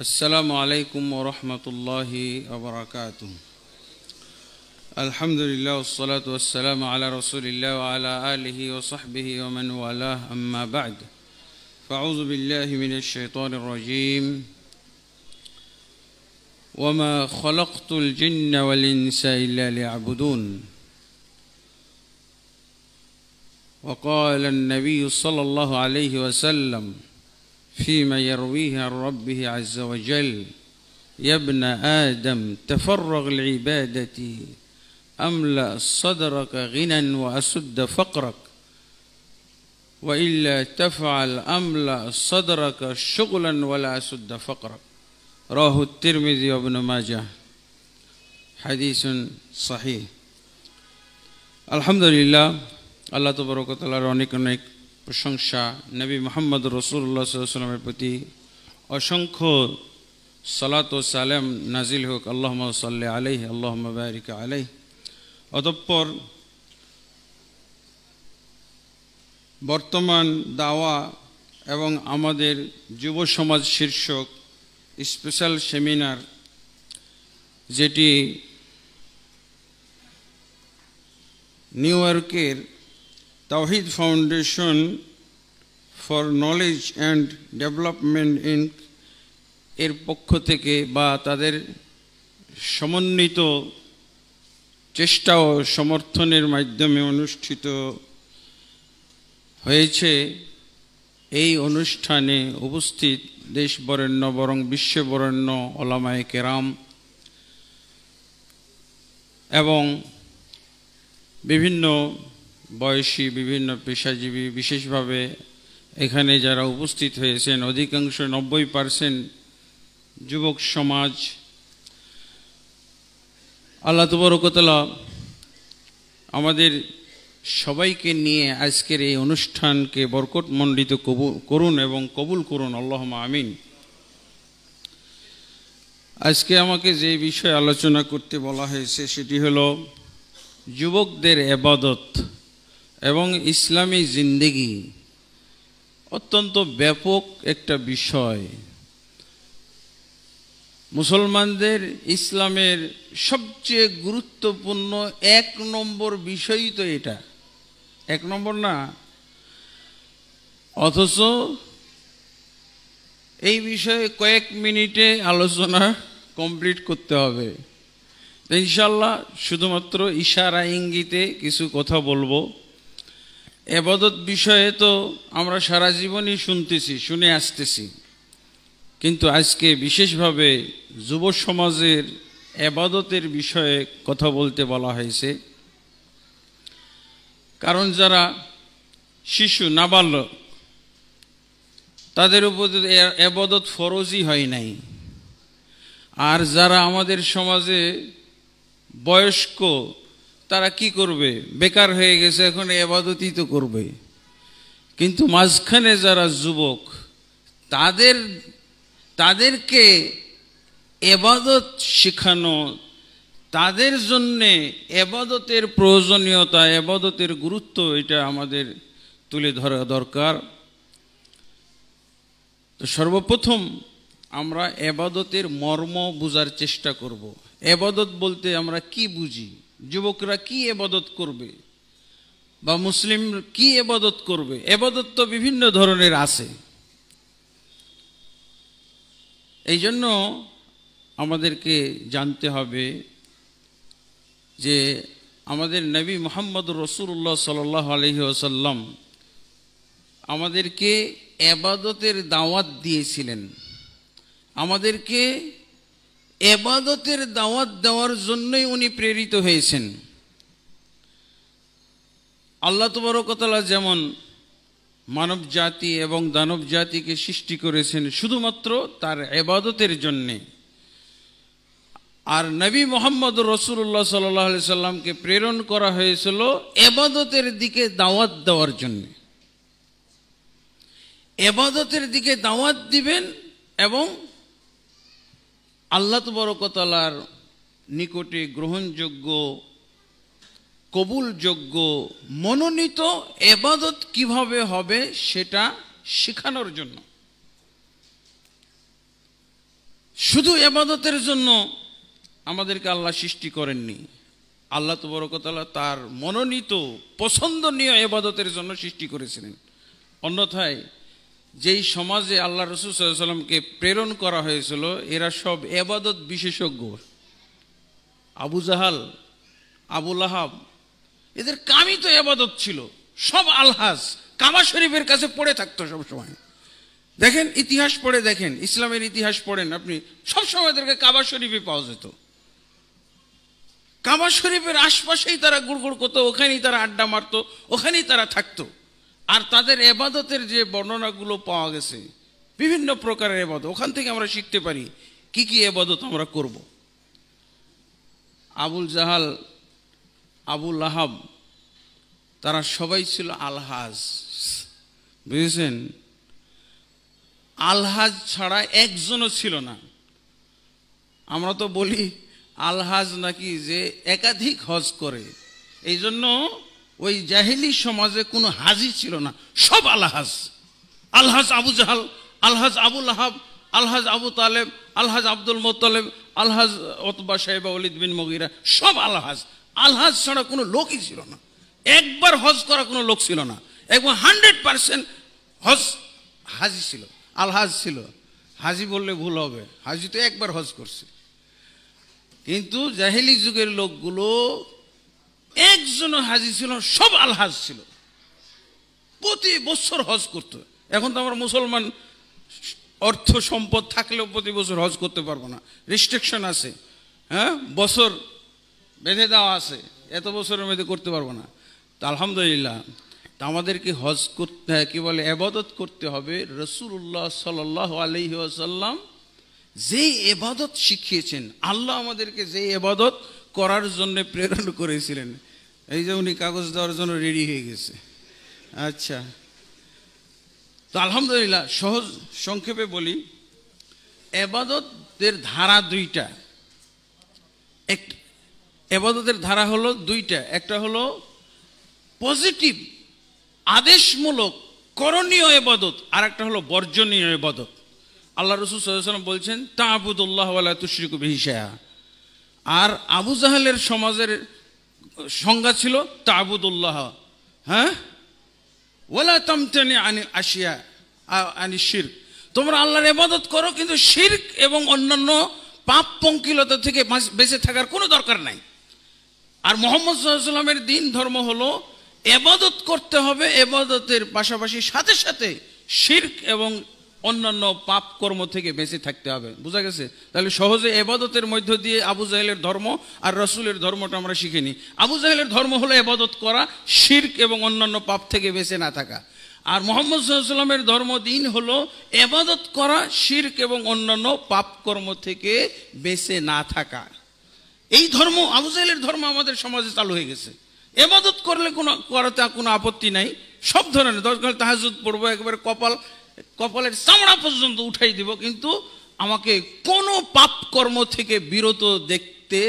السلام عليكم ورحمة الله وبركاته الحمد لله والصلاة والسلام على رسول الله وعلى آله وصحبه ومن والاه أما بعد فأعوذ بالله من الشيطان الرجيم وما خلقت الجن والإنس إلا ليعبدون وقال النبي صلى الله عليه وسلم فيما يرويه عن ربه عز وجل يا ابن آدم تفرغ لعبادتي أملأ صدرك غنى وأسد فقرك وإلا تفعل أملأ صدرك شغلا ولا أسد فقرك راه الترمذي وابن ماجه حديث صحيح الحمد لله الله تبارك وتعالى رونيك نيك প্রশংসা নবী মোহাম্মদ রসুল্লাহামের প্রতি অসংখ্য সালাত ও সালাম নাজিল হোক আল্লাহ সাল্লাহ আলহ আল্লাহ বারিকা আলাই অতঃপর বর্তমান দাওয়া এবং আমাদের যুব সমাজ শীর্ষক স্পেশাল সেমিনার যেটি নিউ ইয়র্কের Tawheed Foundation for Knowledge and Development ইন এর পক্ষ থেকে বা তাদের সমন্বিত চেষ্টা ও সমর্থনের মাধ্যমে অনুষ্ঠিত হয়েছে এই অনুষ্ঠানে উপস্থিত দেশ বরেণ্য বরং বিশ্ববরেণ্য ওলামায় কেরাম এবং বিভিন্ন বয়সী বিভিন্ন পেশাজীবী বিশেষভাবে এখানে যারা উপস্থিত হয়েছেন অধিকাংশ নব্বই পার্সেন্ট যুবক সমাজ আল্লাহ তবরকতলা আমাদের সবাইকে নিয়ে আজকের এই অনুষ্ঠানকে বরকটমণ্ডিত করুন এবং কবুল করুন আল্লাহ আমিন আজকে আমাকে যে বিষয়ে আলোচনা করতে বলা হয়েছে সেটি হলো যুবকদের এবাদত এবং ইসলামী জিন্দিগি অত্যন্ত ব্যাপক একটা বিষয় মুসলমানদের ইসলামের সবচেয়ে গুরুত্বপূর্ণ এক নম্বর বিষয়ই তো এটা এক নম্বর না অথচ এই বিষয়ে কয়েক মিনিটে আলোচনা কমপ্লিট করতে হবে ইনশাল্লাহ শুধুমাত্র ইশারা ইঙ্গিতে কিছু কথা বলবো এবাদত বিষয়ে তো আমরা সারা জীবনই শুনতেছি শুনে আসতেছি কিন্তু আজকে বিশেষভাবে যুব সমাজের এবাদতের বিষয়ে কথা বলতে বলা হয়েছে কারণ যারা শিশু নাবাল্য তাদের উপর এবাদত ফরজই হয় নাই আর যারা আমাদের সমাজে বয়স্ক তারা কি করবে বেকার হয়ে গেছে এখন এবাদতই তো করবে কিন্তু মাঝখানে যারা যুবক তাদের তাদেরকে এবাদত শেখানো তাদের জন্যে এবাদতের প্রয়োজনীয়তা এবাদতের গুরুত্ব এটা আমাদের তুলে ধরা দরকার তো সর্বপ্রথম আমরা এবাদতের মর্ম বোঝার চেষ্টা করব এবাদত বলতে আমরা কি বুঝি যুবকরা কি এবাদত করবে বা মুসলিম কি এবাদত করবে এবাদত তো বিভিন্ন ধরনের আছে এই জন্য আমাদেরকে জানতে হবে যে আমাদের নবী মোহাম্মদ রসুল্লাহ সাল আলহি আসাল্লাম আমাদেরকে এবাদতের দাওয়াত দিয়েছিলেন আমাদেরকে এবাদতের দাওয়াত দেওয়ার জন্যই উনি প্রেরিত হয়েছেন আল্লাহ তবরকতলা যেমন মানব জাতি এবং দানব জাতিকে সৃষ্টি করেছেন শুধুমাত্র তার এবাদতের জন্যে আর নবী মোহাম্মদ রসুল্লাহ সাল্লি সাল্লামকে প্রেরণ করা হয়েছিল এবাদতের দিকে দাওয়াত দেওয়ার জন্য এবাদতের দিকে দাওয়াত দিবেন এবং আল্লাহ তবরকতলার নিকটে গ্রহণযোগ্য কবুলযোগ্য মনোনীত এবাদত কিভাবে হবে সেটা শেখানোর জন্য শুধু এবাদতের জন্য আমাদেরকে আল্লাহ সৃষ্টি করেননি আল্লাহ তবরকতলা তার মনোনীত পছন্দনীয় এবাদতের জন্য সৃষ্টি করেছিলেন অন্যথায় যেই সমাজে আল্লাহ রসুল সাল্লামকে প্রেরণ করা হয়েছিল এরা সব এবাদত বিশেষজ্ঞ আবু জাহাল আবুল আহাব এদের কামই তো এবাদত ছিল সব আলহাজ কামা শরীফের কাছে পড়ে থাকতো সবসময় দেখেন ইতিহাস পড়ে দেখেন ইসলামের ইতিহাস পড়েন আপনি সবসময় এদেরকে কাবা শরীফে পাওয়া যেত কাবা শরীফের আশপাশেই তারা গুড়গুড় করতো ওখানেই তারা আড্ডা মারতো ওখানেই তারা থাকতো আর তাদের এবাদতের যে বর্ণনাগুলো পাওয়া গেছে বিভিন্ন প্রকারের এবাদত ওখান থেকে আমরা শিখতে পারি কি কি এবাদত আমরা করব আবুল জাহাল আবুল আহাব তারা সবাই ছিল আলহাজ বুঝেছেন আলহাজ ছাড়া একজনও ছিল না আমরা তো বলি আলহাজ নাকি যে একাধিক হজ করে এই জন্য ওই জাহিলি সমাজে কোনো হাজি ছিল না সব আলহাজ আলহাজ আবু জাহাল আলহাজ আবুল আহাব আলহাজ আবু তালেব আলহাজ আব্দুল মোতালেব আলহাজ অতবা সাহেবা অলিদ বিন মগিরা সব আলহাজ আলহাজ ছাড়া কোনো লোকই ছিল না একবার হজ করা কোনো লোক ছিল না একবার হান্ড্রেড পার্সেন্ট হজ হাজি ছিল আলহাজ ছিল হাজি বললে ভুল হবে হাজি তো একবার হজ করছে কিন্তু জাহেলি যুগের লোকগুলো জনও হাজি ছিল সব আলহাজ ছিল প্রতি বছর হজ করত এখন তো আমার মুসলমান অর্থ সম্পদ থাকলেও প্রতি বছর হজ করতে পারবো না রেস্ট্রিকশন আছে হ্যাঁ বছর বেঁধে দেওয়া আছে এত বছরের মধ্যে করতে পারবো না তো আলহামদুলিল্লাহ তা আমাদেরকে হজ করতে কি বলে এবাদত করতে হবে রসুল্লাহ সাল্লাহ আলহি আসাল্লাম যেই এবাদত শিখিয়েছেন আল্লাহ আমাদেরকে যেই এবাদত করার জন্য প্রেরণ করেছিলেন এই যে উনি কাগজ দেওয়ার জন্য রেডি হয়ে গেছে আচ্ছা তো আলহামদুলিল্লাহ সহজ সংক্ষেপে বলি এবাদতের ধারা দুইটা এক এবাদতের ধারা হলো দুইটা একটা হলো পজিটিভ আদেশমূলক করণীয় এবাদত আর একটা হলো বর্জনীয় এবাদত আল্লাহ রসুল সাল্লাম বলছেন তা আবুদুল্লাহ তুশরিকু বিহিসায়া আর আবু জাহালের সমাজের সংজ্ঞা ছিল তাবুদুল্লাহ হ্যাঁ ওলা তামতানি আনি আসিয়া আনি শির তোমরা আল্লাহর এবাদত করো কিন্তু শির্ক এবং অন্যান্য পাপ পঙ্কিলতা থেকে বেঁচে থাকার কোনো দরকার নাই আর মোহাম্মদ সাল্লামের দিন ধর্ম হলো এবাদত করতে হবে এবাদতের পাশাপাশি সাথে সাথে শির্ক এবং অন্যান্য পাপ কর্ম থেকে বেঁচে থাকতে হবে বুঝা গেছে তাহলে সহজে এবাদতের মধ্য দিয়ে আবু জাহেলের ধর্ম আর রসুলের ধর্মটা আমরা শিখে নিই আবু জাহেলের ধর্ম হলো এবাদত করা শির্ক এবং অন্যান্য পাপ থেকে বেঁচে না থাকা আর মোহাম্মদ সাল্লামের ধর্ম দিন হলো এবাদত করা শির্ক এবং অন্যান্য পাপ কর্ম থেকে বেঁচে না থাকা এই ধর্ম আবু জাহেলের ধর্ম আমাদের সমাজে চালু হয়ে গেছে এবাদত করলে কোনো করাতে কোনো আপত্তি নাই সব ধরনের দরকার তাহাজুদ পড়বো একবারে কপাল কপালের চামড়া পর্যন্ত উঠাই দিব কিন্তু আমাকে কোনো পাপ কর্ম থেকে বিরত দেখতে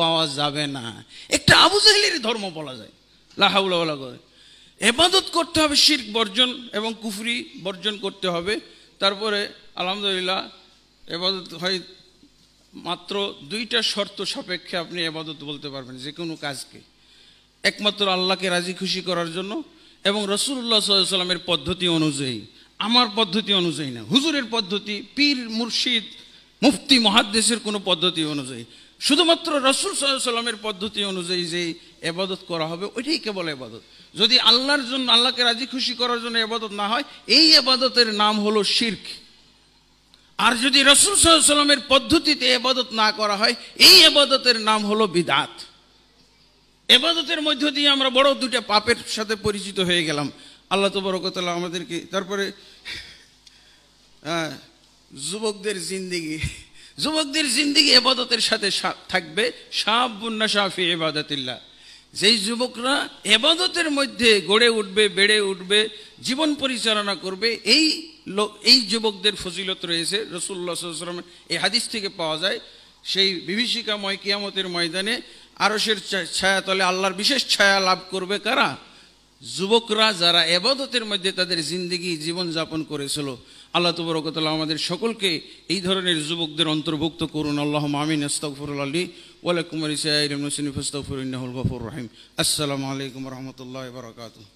পাওয়া যাবে না একটা আবু জাহিলের ধর্ম বলা যায় লাহাউলা করে এবাদত করতে হবে শির্ক বর্জন এবং কুফরি বর্জন করতে হবে তারপরে আলহামদুলিল্লাহ এবাদত হয় মাত্র দুইটা শর্ত সাপেক্ষে আপনি এবাদত বলতে পারবেন যে কোনো কাজকে একমাত্র আল্লাহকে রাজি খুশি করার জন্য এবং রসুল্লাহ সাল্লামের পদ্ধতি অনুযায়ী আমার পদ্ধতি অনুযায়ী না হুজুরের পদ্ধতি পীর মুর্শিদ মুফতি মহাদ্দেশের কোনো পদ্ধতি অনুযায়ী শুধুমাত্র রসুল সাল্লামের পদ্ধতি অনুযায়ী যে এবাদত করা হবে ওইটাই কেবল এবাদত যদি আল্লাহর জন্য আল্লাহকে রাজি খুশি করার জন্য এবাদত না হয় এই এবাদতের নাম হলো শির্ক আর যদি রসুল সাল্লামের পদ্ধতিতে এবাদত না করা হয় এই এবাদতের নাম হলো বিদাত এবাদতের মধ্য দিয়ে আমরা বড় দুটা পাপের সাথে পরিচিত হয়ে গেলাম আল্লাহ তবরকতলা আমাদেরকে তারপরে যুবকদের জিন্দিগি যুবকদের জিন্দিগি এবাদতের সাথে থাকবে বন্যা সাফি এবাদতিল্লা যেই যুবকরা এবাদতের মধ্যে গড়ে উঠবে বেড়ে উঠবে জীবন পরিচালনা করবে এই লোক এই যুবকদের ফজিলত রয়েছে রসুল্লা সাল্লামের এই হাদিস থেকে পাওয়া যায় সেই বিভীষিকাময় কিয়ামতের ময়দানে আরসের ছায়াতলে আল্লাহর বিশেষ ছায়া লাভ করবে কারা যুবকরা যারা এবাদতের মধ্যে তাদের জিন্দগি জীবনযাপন করেছিল আল্লাহ তবরকতাল্লাহ আমাদের সকলকে এই ধরনের যুবকদের অন্তর্ভুক্ত করুন আল্লাহ মামিন আস্তফরুল আলী ওয়ালাইকুম আলী সাইম নসিন ফস্তফুর রহিম আসসালামু আলাইকুম রহমতুল্লাহ বারকাতুল